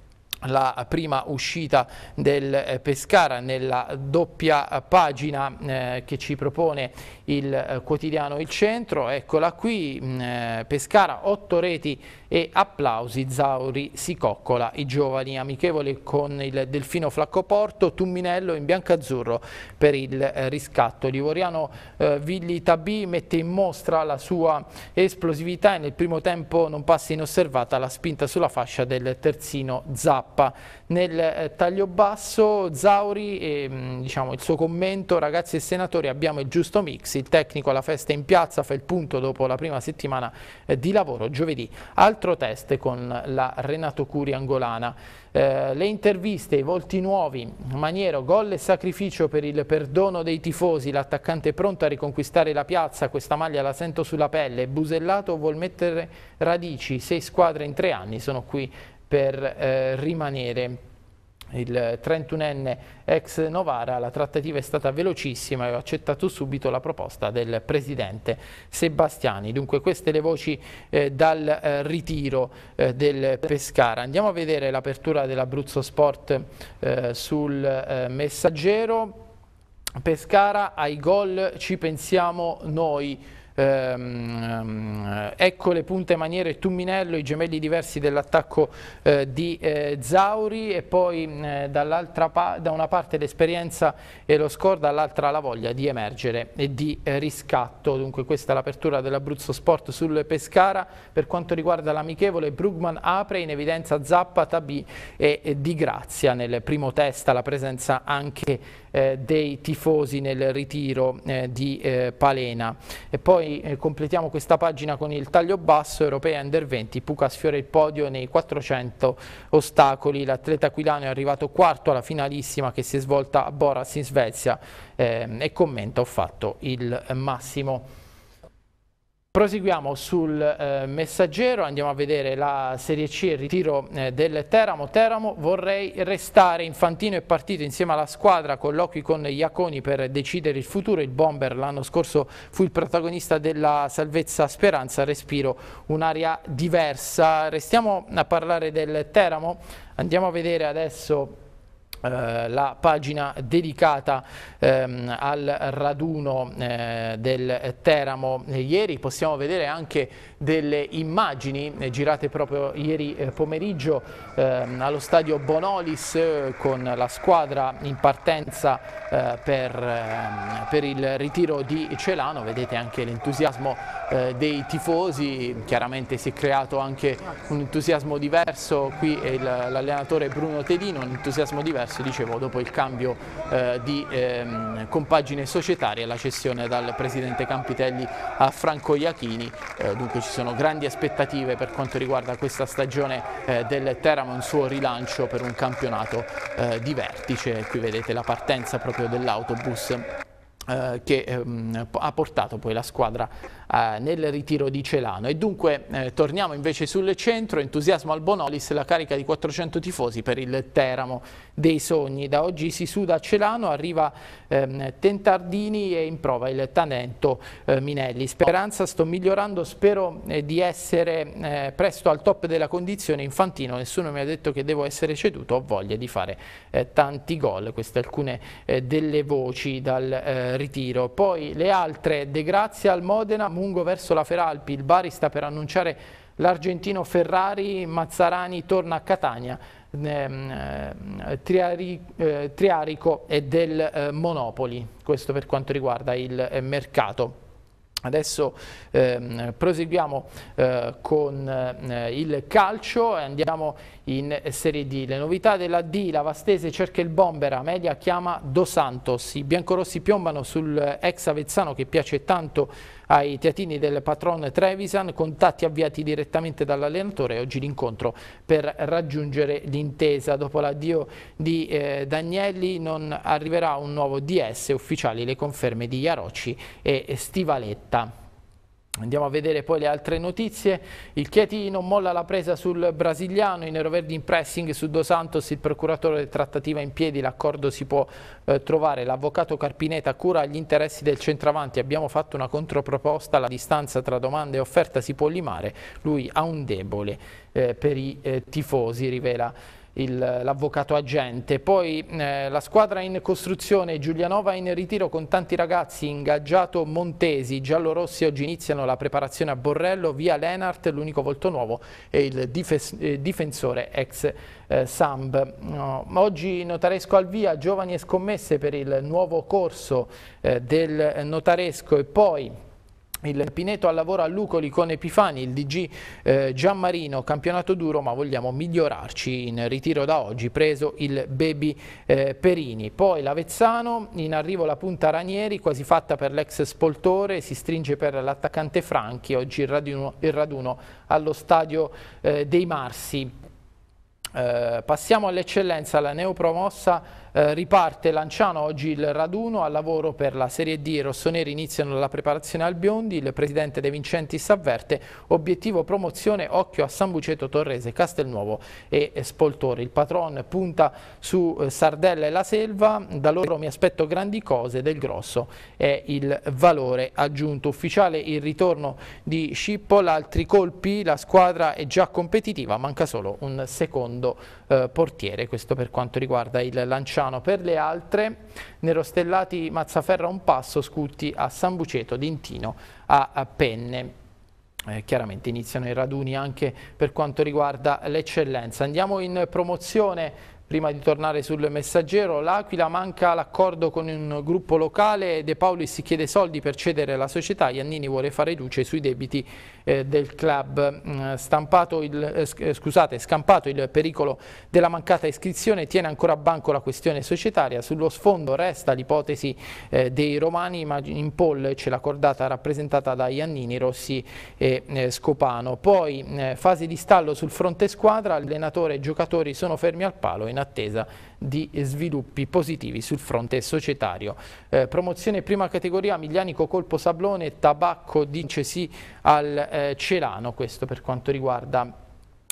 la prima uscita del eh, Pescara nella doppia pagina eh, che ci propone il eh, quotidiano Il Centro, eccola qui, mm, eh, Pescara 8 reti e applausi, Zauri si coccola, i giovani amichevoli con il Delfino Flaccoporto, Tumminello in biancazzurro per il eh, riscatto. Livoriano eh, Villi Tabì mette in mostra la sua esplosività e nel primo tempo non passa inosservata la spinta sulla fascia del terzino Zappa. Nel eh, taglio basso Zauri, e, mm, diciamo, il suo commento, ragazzi e senatori abbiamo il giusto mix, il tecnico alla festa in piazza fa il punto dopo la prima settimana eh, di lavoro giovedì. Altro test con la Renato Curi angolana. Eh, le interviste, i volti nuovi, Maniero, gol e sacrificio per il perdono dei tifosi, l'attaccante pronto a riconquistare la piazza, questa maglia la sento sulla pelle, Busellato vuol mettere radici, sei squadre in tre anni sono qui per eh, rimanere il 31enne ex Novara, la trattativa è stata velocissima e ho accettato subito la proposta del presidente Sebastiani. Dunque queste le voci eh, dal eh, ritiro eh, del Pescara. Andiamo a vedere l'apertura dell'Abruzzo Sport eh, sul eh, messaggero. Pescara ai gol ci pensiamo noi. Ehm, ehm, ecco le punte maniere Tumminello, i gemelli diversi dell'attacco eh, di eh, Zauri e poi pa da una parte l'esperienza e lo score, dall'altra la voglia di emergere e di eh, riscatto. Dunque questa è l'apertura dell'Abruzzo Sport sul Pescara. Per quanto riguarda l'amichevole, Brugman apre in evidenza Zappa, Tabì e eh, Di Grazia nel primo test, la presenza anche eh, dei tifosi nel ritiro eh, di eh, Palena. E poi eh, completiamo questa pagina con il taglio basso, Europea Under 20, Puca sfiora il podio nei 400 ostacoli, l'atleta Aquilano è arrivato quarto alla finalissima che si è svolta a Boras in Svezia ehm, e commenta ho fatto il massimo. Proseguiamo sul eh, messaggero, andiamo a vedere la Serie C e il ritiro eh, del Teramo. Teramo vorrei restare, Infantino è partito insieme alla squadra, colloqui con Iaconi per decidere il futuro, il bomber l'anno scorso fu il protagonista della salvezza speranza, respiro un'aria diversa. Restiamo a parlare del Teramo, andiamo a vedere adesso eh, la pagina dedicata ehm, al raduno eh, del Teramo ieri, possiamo vedere anche delle immagini eh, girate proprio ieri eh, pomeriggio ehm, allo stadio Bonolis con la squadra in partenza eh, per, ehm, per, il ritiro di Celano, vedete anche l'entusiasmo eh, dei tifosi, chiaramente si è creato anche un entusiasmo diverso qui l'allenatore Bruno Tedino, un entusiasmo diverso diverso, dicevo, dopo il cambio eh, di ehm, compagine societaria la cessione dal presidente Campitelli a Franco Iachini. Eh, dunque ci sono grandi aspettative per quanto riguarda questa stagione eh, del Teramo, un suo rilancio per un campionato eh, di vertice. Qui vedete la partenza proprio dell'autobus eh, che ehm, ha portato poi la squadra eh, nel ritiro di Celano. E dunque eh, torniamo invece sul centro, entusiasmo al Bonolis, la carica di 400 tifosi per il Teramo dei sogni. Da oggi si suda a Celano, arriva ehm, Tentardini e in prova il Tanento eh, Minelli. Speranza, sto migliorando, spero eh, di essere eh, presto al top della condizione. Infantino, nessuno mi ha detto che devo essere ceduto, ho voglia di fare eh, tanti gol. Queste alcune delle voci dal ritiro. Poi le altre, De Grazia al Modena, Mungo verso la Feralpi, il Bari sta per annunciare l'argentino Ferrari, Mazzarani torna a Catania, ehm, eh, triari, eh, Triarico e del eh, Monopoli, questo per quanto riguarda il eh, mercato. Adesso ehm, proseguiamo eh, con eh, il calcio e andiamo in Serie D. Le novità della D, la Vastese cerca il bombera, media chiama Dos Santos. I biancorossi piombano sul eh, ex Avezzano che piace tanto ai teatini del patron Trevisan, contatti avviati direttamente dall'allenatore, oggi l'incontro per raggiungere l'intesa. Dopo l'addio di eh, Dagnelli non arriverà un nuovo DS, ufficiali le conferme di Iarocci e Stivaletta. Andiamo a vedere poi le altre notizie. Il Chieti non molla la presa sul brasiliano, i neroverdi in pressing su Dos Santos, il procuratore trattativa in piedi, l'accordo si può eh, trovare. L'avvocato Carpineta cura gli interessi del centravanti, abbiamo fatto una controproposta, la distanza tra domanda e offerta si può limare, lui ha un debole eh, per i eh, tifosi, rivela l'avvocato agente. Poi eh, la squadra in costruzione, Giulianova in ritiro con tanti ragazzi, ingaggiato Montesi, giallorossi oggi iniziano la preparazione a Borrello, via Lenart, l'unico volto nuovo e il eh, difensore ex eh, Samb. No. Oggi notaresco al via, giovani e scommesse per il nuovo corso eh, del notaresco e poi il Pineto al lavoro a Lucoli con Epifani, il DG eh, Gianmarino, campionato duro ma vogliamo migliorarci in ritiro da oggi, preso il Baby eh, Perini. Poi l'Avezzano, in arrivo la punta Ranieri, quasi fatta per l'ex Spoltore, si stringe per l'attaccante Franchi, oggi il raduno, il raduno allo stadio eh, dei Marsi. Eh, passiamo all'eccellenza, la neopromossa eh, riparte Lanciano oggi il raduno al lavoro per la Serie D. I rossoneri iniziano la preparazione al Biondi, il presidente De Vincenti s'avverte, obiettivo promozione, occhio a San Buceto, Torrese, Castelnuovo e Spoltore. Il patron punta su eh, Sardella e la Selva, da loro mi aspetto grandi cose, del grosso è il valore aggiunto. Ufficiale il ritorno di Scippol, altri colpi, la squadra è già competitiva, manca solo un secondo eh, portiere, questo per quanto riguarda il Lanciano. Per le altre, Nerostellati Mazzaferra un passo, Scutti a San Buceto, Dintino a, a Penne. Eh, chiaramente iniziano i raduni anche per quanto riguarda l'eccellenza. Andiamo in promozione Prima di tornare sul messaggero, l'Aquila manca l'accordo con un gruppo locale, De Paoli si chiede soldi per cedere la società, Iannini vuole fare luce sui debiti eh, del club. Mm, stampato il, eh, eh, scusate, scampato il pericolo della mancata iscrizione, tiene ancora a banco la questione societaria, sullo sfondo resta l'ipotesi eh, dei romani, ma in poll c'è la cordata rappresentata da Iannini, Rossi e eh, Scopano. Poi eh, fase di stallo sul fronte squadra, allenatore e giocatori sono fermi al palo in attesa di sviluppi positivi sul fronte societario. Eh, promozione prima categoria Miglianico Colpo Sablone, Tabacco dice sì al eh, Celano, questo per quanto riguarda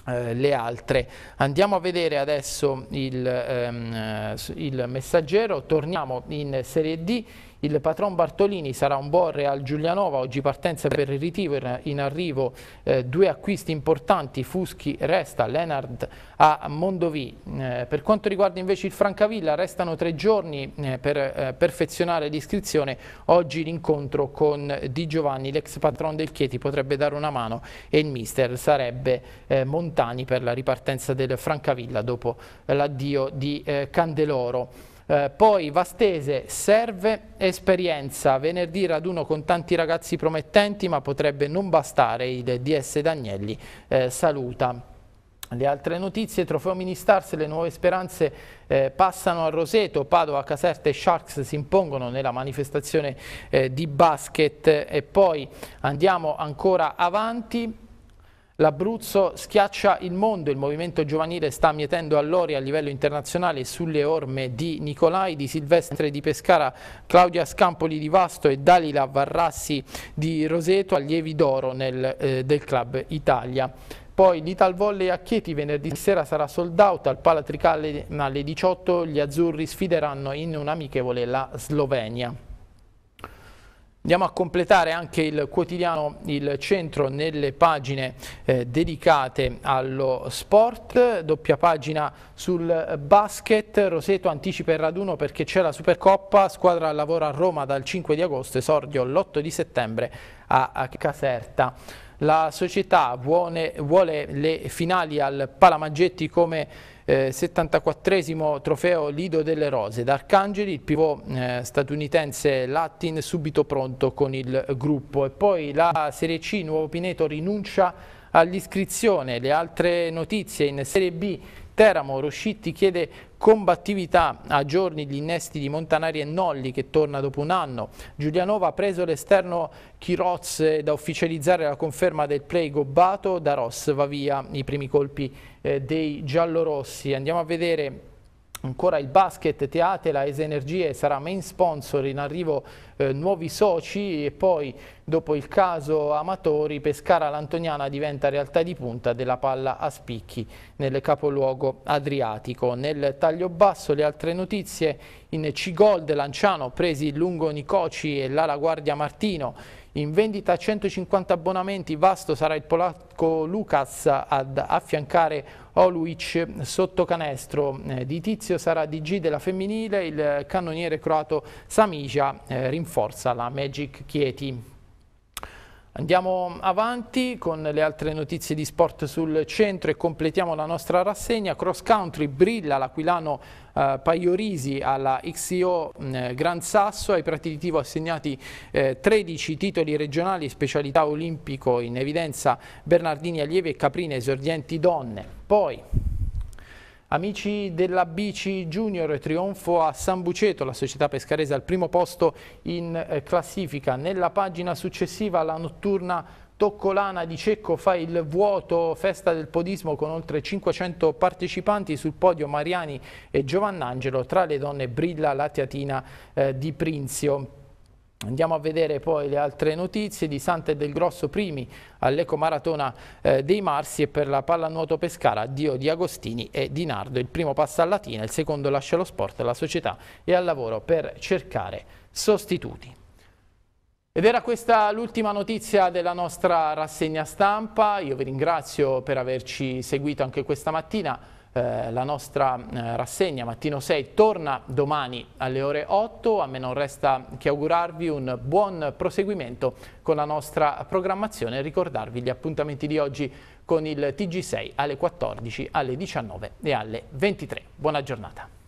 eh, le altre. Andiamo a vedere adesso il, ehm, eh, il messaggero, torniamo in Serie D, il patron Bartolini sarà un buon Real Giulianova, oggi partenza per il ritiro, in arrivo eh, due acquisti importanti, Fuschi resta, Lenard a Mondovì. Eh, per quanto riguarda invece il Francavilla restano tre giorni eh, per eh, perfezionare l'iscrizione, oggi l'incontro con Di Giovanni, l'ex patron del Chieti potrebbe dare una mano e il mister sarebbe eh, Montani per la ripartenza del Francavilla dopo l'addio di eh, Candeloro. Eh, poi Vastese, serve esperienza, venerdì raduno con tanti ragazzi promettenti ma potrebbe non bastare, il DS Dagnelli eh, saluta. Le altre notizie, trofeo mini stars, le nuove speranze eh, passano a Roseto, Padova, Caserta e Sharks si impongono nella manifestazione eh, di basket e poi andiamo ancora avanti L'Abruzzo schiaccia il mondo, il movimento giovanile sta mietendo all'ori a livello internazionale sulle orme di Nicolai, di Silvestre di Pescara, Claudia Scampoli di Vasto e Dalila Varrassi di Roseto, allievi d'oro eh, del Club Italia. Poi l'Ital Volley a Chieti venerdì sera sarà sold out, al Palatricale alle 18 gli azzurri sfideranno in un amichevole la Slovenia. Andiamo a completare anche il quotidiano Il Centro nelle pagine eh, dedicate allo sport, doppia pagina sul basket, Roseto anticipa il raduno perché c'è la Supercoppa, squadra lavora a Roma dal 5 di agosto, esordio l'8 di settembre a, a Caserta. La società vuole, vuole le finali al Palamaggetti come 74 trofeo Lido delle Rose. d'Arcangeli, il pivot eh, statunitense Latin subito pronto con il gruppo. E poi la Serie C, Nuovo Pineto rinuncia all'iscrizione. Le altre notizie in Serie B Teramo, Roscitti chiede combattività a giorni gli innesti di Montanari e Nolli che torna dopo un anno. Giulianova ha preso l'esterno Chiroz da ufficializzare la conferma del play gobbato, da Ross va via i primi colpi eh, dei giallorossi. Andiamo a vedere Ancora il basket, Teatela, Es Energie sarà main sponsor, in arrivo eh, nuovi soci e poi dopo il caso Amatori, Pescara L'Antoniana diventa realtà di punta della palla a spicchi nel capoluogo adriatico. Nel taglio basso le altre notizie in C-Gold, Lanciano presi lungo Nicoci e l'ala guardia Martino in vendita 150 abbonamenti, vasto sarà il polacco Lucas ad affiancare Oluic sotto canestro. Eh, di Tizio sarà DG della femminile, il cannoniere croato Samicia eh, rinforza la Magic Chieti. Andiamo avanti con le altre notizie di sport sul centro e completiamo la nostra rassegna. Cross country brilla l'Aquilano eh, Paiorisi alla XIO eh, mm, Gran Sasso, ai di Pratilitivo assegnati eh, 13 titoli regionali, specialità olimpico in evidenza Bernardini Allievi e Caprine esordienti donne. Poi Amici della BC Junior, trionfo a San Buceto, la società pescarese al primo posto in eh, classifica. Nella pagina successiva la notturna Toccolana di Cecco fa il vuoto festa del podismo con oltre 500 partecipanti sul podio Mariani e Giovannangelo, tra le donne brilla la teatina eh, di Prinzio. Andiamo a vedere poi le altre notizie di Sante e del Grosso primi all'ecomaratona eh, dei Marsi e per la pallanuoto Pescara Dio di Agostini e Di Nardo. Il primo passa a Latina, il secondo lascia lo sport, alla società e al lavoro per cercare sostituti. Ed era questa l'ultima notizia della nostra rassegna stampa, io vi ringrazio per averci seguito anche questa mattina. Eh, la nostra eh, rassegna Mattino 6 torna domani alle ore 8, a me non resta che augurarvi un buon proseguimento con la nostra programmazione e ricordarvi gli appuntamenti di oggi con il TG6 alle 14, alle 19 e alle 23. Buona giornata.